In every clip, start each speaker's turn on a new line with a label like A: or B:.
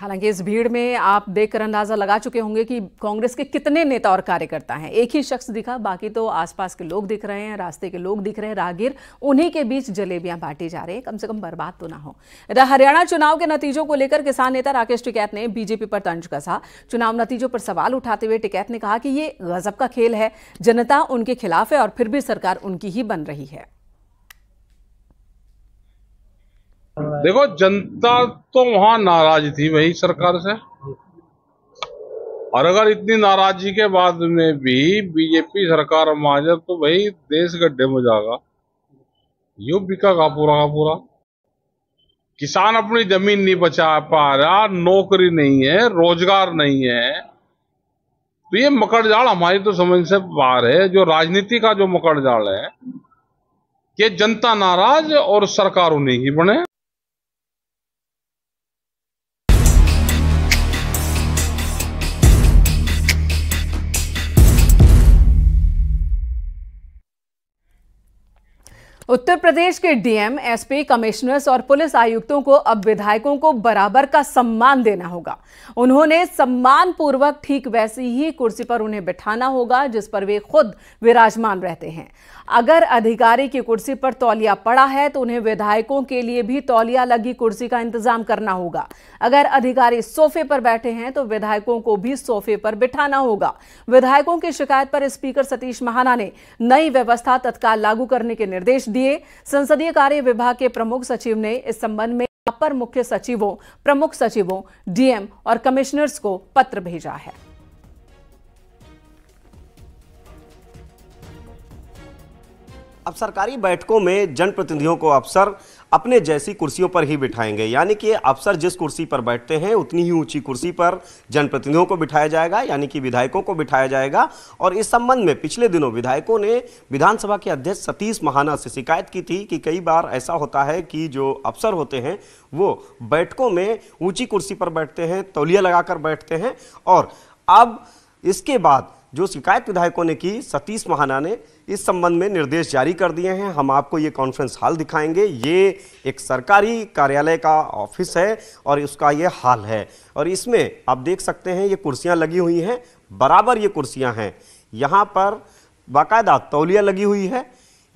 A: हालांकि इस भीड़ में आप देखकर अंदाजा लगा चुके होंगे कि कांग्रेस के कितने नेता और कार्यकर्ता हैं एक ही शख्स दिखा बाकी तो आसपास के लोग दिख रहे हैं रास्ते के लोग दिख रहे हैं राहगीर उन्हीं के बीच जलेबियां बांटी जा रही हैं कम से कम बर्बाद तो ना हो हरियाणा चुनाव के नतीजों को लेकर किसान नेता राकेश टिकैत ने बीजेपी पर तंज कसा चुनाव नतीजों पर सवाल उठाते हुए टिकैत ने कहा कि ये गजब का खेल है जनता उनके खिलाफ है और फिर भी सरकार उनकी ही बन रही है
B: देखो जनता तो वहां नाराज थी वही सरकार से और अगर इतनी नाराजगी के बाद में भी बीजेपी सरकार मान तो भाई देश गड्ढे में जाएगा बिका का पूरा का पूरा किसान अपनी जमीन नहीं बचा पा रहा नौकरी नहीं है रोजगार नहीं है तो ये जाल हमारी तो समझ से बाहर है जो राजनीति का जो जाल है कि जनता नाराज और सरकार उन्हीं की बने
A: उत्तर प्रदेश के डीएम एसपी कमिश्नर्स और पुलिस आयुक्तों को अब विधायकों को बराबर का सम्मान देना होगा उन्होंने सम्मान पूर्वक ठीक वैसी ही कुर्सी पर उन्हें बिठाना होगा जिस पर वे खुद विराजमान रहते हैं अगर अधिकारी की कुर्सी पर तौलिया पड़ा है तो उन्हें विधायकों के लिए भी तौलिया लगी कुर्सी का इंतजाम करना होगा अगर अधिकारी सोफे पर बैठे हैं तो विधायकों को भी सोफे पर बिठाना होगा विधायकों की शिकायत पर स्पीकर सतीश महाना ने नई व्यवस्था तत्काल लागू करने के निर्देश दिए संसदीय कार्य विभाग के प्रमुख सचिव ने इस संबंध में अपर मुख्य सचिवों प्रमुख सचिवों डीएम और कमिश्नर्स को पत्र भेजा है
B: अब सरकारी बैठकों में जनप्रतिनिधियों को अवसर अपने जैसी कुर्सियों पर ही बिठाएंगे यानी कि अफसर जिस कुर्सी पर बैठते हैं उतनी ही ऊंची कुर्सी पर जनप्रतिनिधियों को बिठाया जाएगा यानी कि विधायकों को बिठाया जाएगा और इस संबंध में पिछले दिनों विधायकों ने विधानसभा के अध्यक्ष सतीश महाना से शिकायत की थी कि कई बार ऐसा होता है कि जो अफसर होते हैं वो बैठकों में ऊंची कुर्सी पर बैठते हैं तौलिया लगाकर बैठते हैं और अब इसके बाद जो शिकायत विधायकों ने की सतीश महाना ने इस संबंध में निर्देश जारी कर दिए हैं हम आपको ये कॉन्फ्रेंस हॉल दिखाएंगे ये एक सरकारी कार्यालय का ऑफिस है और उसका ये हाल है और इसमें आप देख सकते हैं ये कुर्सियाँ लगी हुई हैं बराबर ये कुर्सियाँ हैं यहाँ पर बाकायदा तौलिया लगी हुई है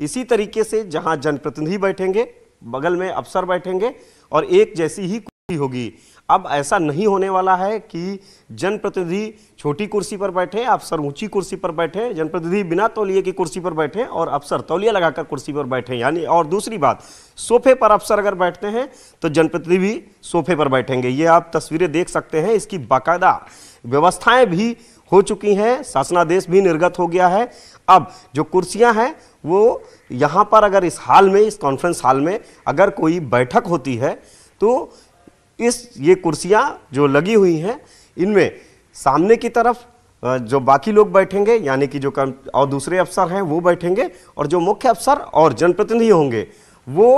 B: इसी तरीके से जहाँ जनप्रतिनिधि बैठेंगे बगल में अफसर बैठेंगे और एक जैसी ही कुर्सी होगी अब ऐसा नहीं होने वाला है कि जनप्रतिनिधि छोटी कुर्सी पर बैठे अफसर ऊंची कुर्सी पर बैठे जनप्रतिनिधि बिना तौलिए की कुर्सी पर बैठे और अफसर तौलिया लगाकर कुर्सी पर बैठे यानी और दूसरी बात सोफे पर अफसर अगर बैठते हैं तो जनप्रतिनिधि भी सोफे पर बैठेंगे ये आप तस्वीरें देख सकते हैं इसकी बाकायदा व्यवस्थाएं भी हो चुकी हैं शासनादेश भी निर्गत हो गया है अब जो कुर्सियां हैं वो यहाँ पर अगर इस हाल में इस कॉन्फ्रेंस हाल में अगर कोई बैठक होती है तो इस ये कुर्सियाँ जो लगी हुई हैं इनमें सामने की तरफ जो बाकी लोग बैठेंगे यानी कि जो कर्म और दूसरे अफसर हैं वो बैठेंगे और जो मुख्य अफसर और जनप्रतिनिधि होंगे वो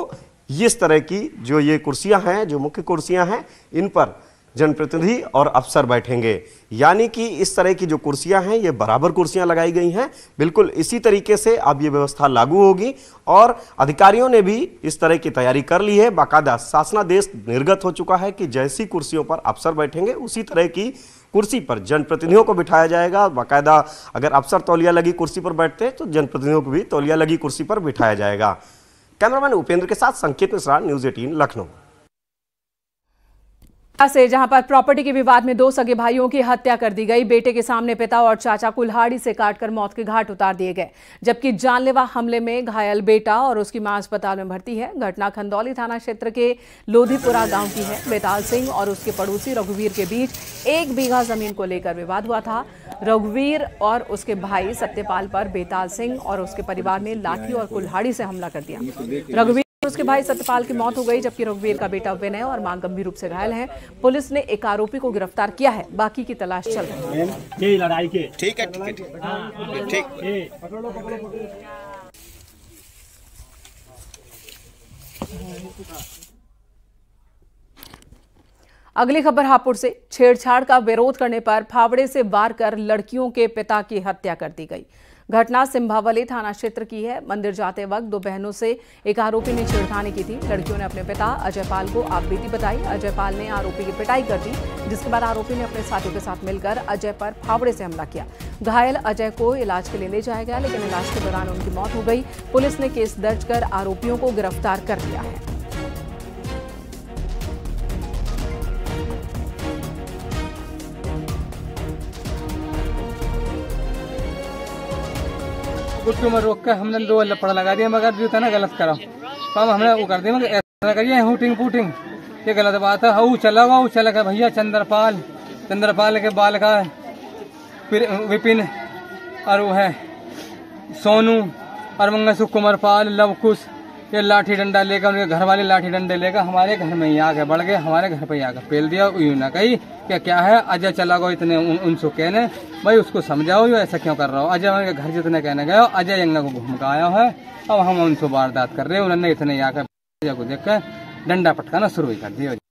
B: इस तरह की जो ये कुर्सियां हैं जो मुख्य कुर्सियां हैं इन पर जनप्रतिनिधि और अफसर बैठेंगे यानी कि इस तरह की जो कुर्सियां हैं ये बराबर कुर्सियां लगाई गई हैं बिल्कुल इसी तरीके से अब ये व्यवस्था लागू होगी और अधिकारियों ने भी इस तरह की तैयारी कर ली है बाकायदा शासनादेश निर्गत हो चुका है कि जैसी कुर्सियों पर अफसर बैठेंगे उसी तरह की कुर्सी पर जनप्रतिनिधियों को बिठाया जाएगा बाकायदा अगर अफसर तौलिया लगी कुर्सी पर बैठते हैं तो जनप्रतिनिधियों को भी तौलिया लगी कुर्सी पर बिठाया जाएगा कैमरामैन उपेंद्र के साथ संकेत मिश्रा न्यूज़ एटीन लखनऊ
A: से जहां पर प्रॉपर्टी के विवाद में दो सगे भाइयों की हत्या कर दी गई बेटे के सामने पिता और चाचा कुल्हाड़ी से काटकर मौत के घाट उतार दिए गए जबकि जानलेवा हमले में घायल बेटा और उसकी मां अस्पताल में भर्ती है घटना खंदौली थाना क्षेत्र के लोधीपुरा गांव की है बेताल सिंह और उसके पड़ोसी रघुवीर के बीच एक बीघा जमीन को लेकर विवाद हुआ था रघुवीर और उसके भाई सत्यपाल पर बेताल सिंह और उसके परिवार ने लाठी और कुल्हाड़ी से हमला कर दिया रघुवीर उसके भाई सत्यपाल की मौत हो गई जबकि रघुवीर का बेटा विनय और मां गंभीर रूप से घायल है पुलिस ने एक आरोपी को गिरफ्तार किया है बाकी की तलाश चल रही
B: है ठीक है ठीक ठीक हाँ, हाँ,
A: हाँ, अगली खबर हापुड़ से छेड़छाड़ का विरोध करने पर फावड़े से वार कर लड़कियों के पिता की हत्या कर दी गई घटना सिम्भावली थाना क्षेत्र की है मंदिर जाते वक्त दो बहनों से एक आरोपी ने छेड़खानी की थी लड़कियों ने अपने पिता अजय पाल को आपबीती बताई अजय पाल ने आरोपी की पिटाई कर दी जिसके बाद आरोपी ने अपने साथियों के साथ मिलकर अजय पर फावड़े से हमला किया घायल अजय को इलाज के लिए ले जाया गया लेकिन इलाज के दौरान उनकी मौत हो गई पुलिस ने केस दर्ज कर आरोपियों को गिरफ्तार कर लिया है
B: गुट्टू में रोक कर हमने दो लपड़ा लगा दिया मगर जो था ना गलत करा हम तो हमने वो कर दिया मगर ऐसा ना करिए हुटिंग पुटिंग ये गलत बात है हाउ चला हुआ चला गया भैया चंद्रपाल चंद्रपाल के बाल का फिर विपिन और वो है सोनू और मंगसु कुमार पाल लवकुश ये लाठी डंडा लेकर उनके घर वाले लाठी डंडे लेकर हमारे घर में ही आगे बढ़ गए हमारे घर पे ही गए फेल दिया यू ना कही क्या क्या है अजय चला गो इतने उन, उनसे कहने भाई उसको समझाओ यू ऐसा क्यों कर रहा हो अजय उनके घर जितने कहने गए अजय यंग को घूम कर आया है अब हम उनसे वारदात कर रहे हैं उन्होंने इतने आकर अजय को देख कर डंडा पटकाना शुरू ही कर दिया